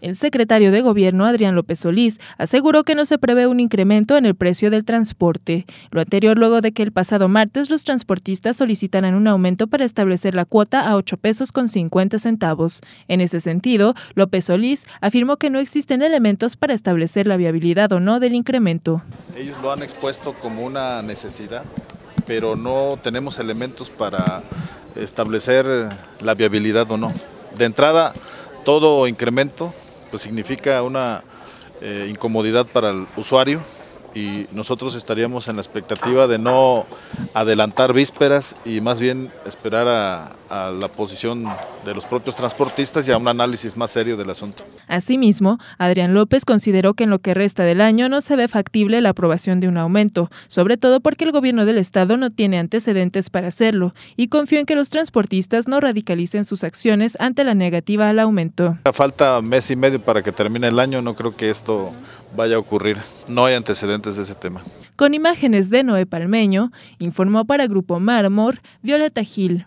El secretario de Gobierno, Adrián López Solís, aseguró que no se prevé un incremento en el precio del transporte. Lo anterior luego de que el pasado martes los transportistas solicitaran un aumento para establecer la cuota a 8 pesos con 50 centavos. En ese sentido, López Solís afirmó que no existen elementos para establecer la viabilidad o no del incremento. Ellos lo han expuesto como una necesidad, pero no tenemos elementos para establecer la viabilidad o no. De entrada, todo incremento pues significa una eh, incomodidad para el usuario, y nosotros estaríamos en la expectativa de no adelantar vísperas y más bien esperar a, la posición de los propios transportistas y a un análisis más serio del asunto. Asimismo, Adrián López consideró que en lo que resta del año no se ve factible la aprobación de un aumento, sobre todo porque el gobierno del Estado no tiene antecedentes para hacerlo y confió en que los transportistas no radicalicen sus acciones ante la negativa al aumento. Falta mes y medio para que termine el año, no creo que esto vaya a ocurrir. No hay antecedentes de ese tema. Con imágenes de Noé Palmeño, informó para Grupo Mármor Violeta Gil.